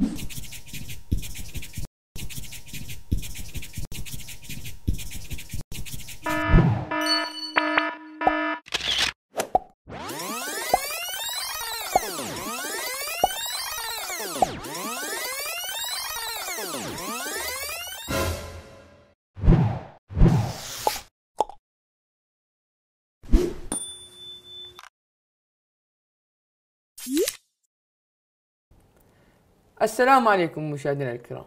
Thank you. السلام عليكم مشاهدينا الكرام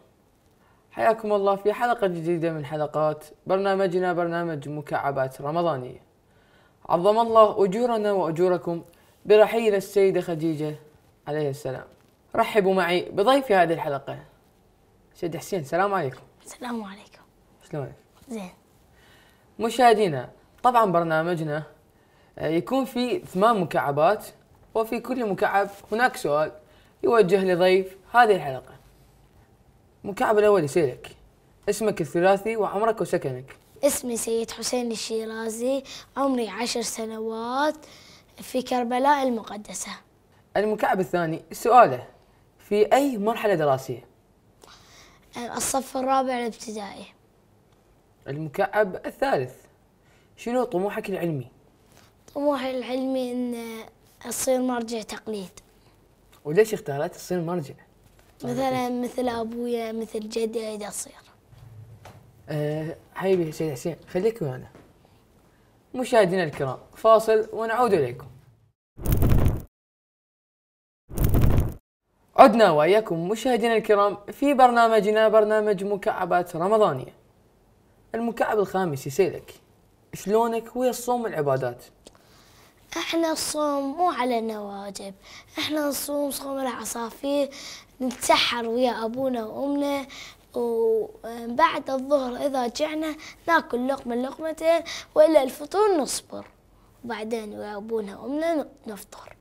حياكم الله في حلقة جديدة من حلقات برنامجنا برنامج مكعبات رمضانية عظم الله أجورنا وأجوركم برحيل السيدة خديجة عليه السلام رحبوا معي بضيف هذه الحلقة سيد حسين السلام عليكم السلام عليكم شلونك؟ زين مشاهدينا طبعا برنامجنا آه، يكون في ثمان مكعبات وفي كل مكعب هناك سؤال يوجه لضيف هذه الحلقة مكعب الأول يسألك اسمك الثلاثي وعمرك وسكنك اسمي سيد حسين الشيرازي عمري عشر سنوات في كربلاء المقدسة المكعب الثاني سؤاله في أي مرحلة دراسية؟ الصف الرابع الابتدائي المكعب الثالث شنو طموحك العلمي؟ طموحي العلمي أن أصير مرجع تقليد وليش اختارت تصير مرجع؟ مثلا مثل ابويا مثل جدي اريد اصير أه حبيبي سيد حسين خليك ويانا مشاهدينا الكرام فاصل ونعود اليكم عدنا واياكم مشاهدينا الكرام في برنامجنا برنامج مكعبات رمضانيه المكعب الخامس يسيلك شلونك ويا الصوم والعبادات احنا الصوم مو علينا واجب احنا نصوم صوم العصافير نتسحر ويا ابونا وامنا وبعد الظهر اذا جعنا ناكل لقمه لقمتين والا الفطور نصبر وبعدين ويا ابونا وامنا نفطر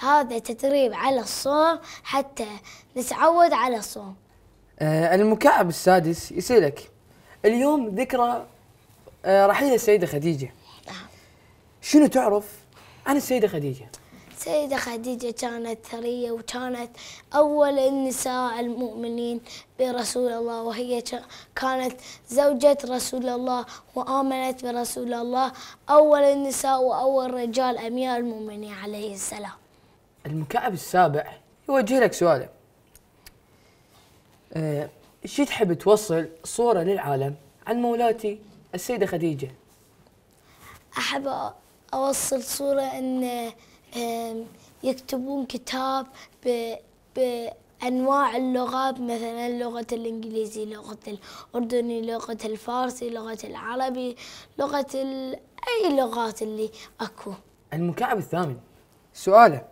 هذا تدريب على الصوم حتى نتعود على الصوم آه المكعب السادس يسألك اليوم ذكرى آه رحيل السيدة خديجة نعم. شنو تعرف عن السيدة خديجة السيدة خديجة كانت ثرية وكانت أول النساء المؤمنين برسول الله وهي كانت زوجة رسول الله وآمنت برسول الله أول النساء وأول رجال أمير المؤمنين عليه السلام المكعب السابع يوجه لك سؤال أه شي تحب توصل صورة للعالم عن مولاتي السيدة خديجة أحب أوصل صورة أن يكتبون كتاب بأنواع اللغات مثلا لغة الإنجليزي لغة الأردني لغة الفارسي لغة العربي لغة أي لغات اللي أكو المكعب الثامن سؤاله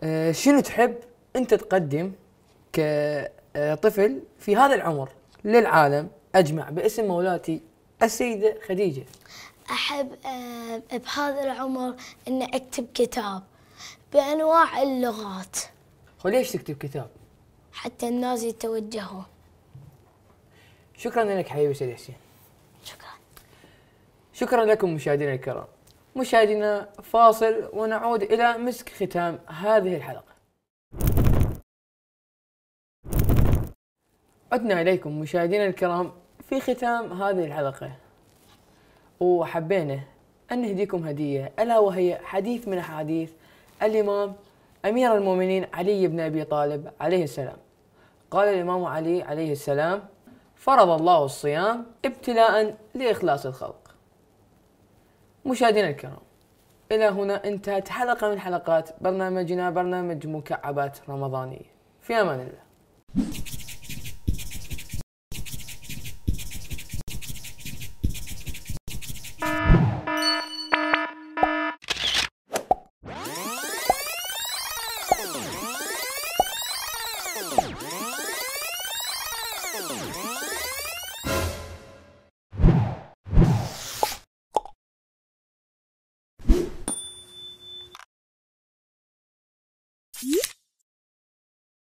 آه، شنو تحب أنت تقدم كطفل في هذا العمر للعالم أجمع باسم مولاتي السيدة خديجة أحب آه، بهذا العمر أن أكتب كتاب بأنواع اللغات وليش تكتب كتاب؟ حتى الناس يتوجهون شكرا لك حبيبي سيد حسين شكرا شكرا لكم مشاهدينا الكرام مشاهدينا فاصل ونعود إلى مسك ختام هذه الحلقة عدنا إليكم مشاهدينا الكرام في ختام هذه الحلقة وحبينا أن نهديكم هدية ألا وهي حديث من أحاديث الإمام أمير المؤمنين علي بن أبي طالب عليه السلام قال الإمام علي عليه السلام فرض الله الصيام ابتلاء لإخلاص الخلق مشاهدينا الكرام إلى هنا انتهت حلقة من حلقات برنامجنا برنامج مكعبات رمضانية في أمان الله Thank you.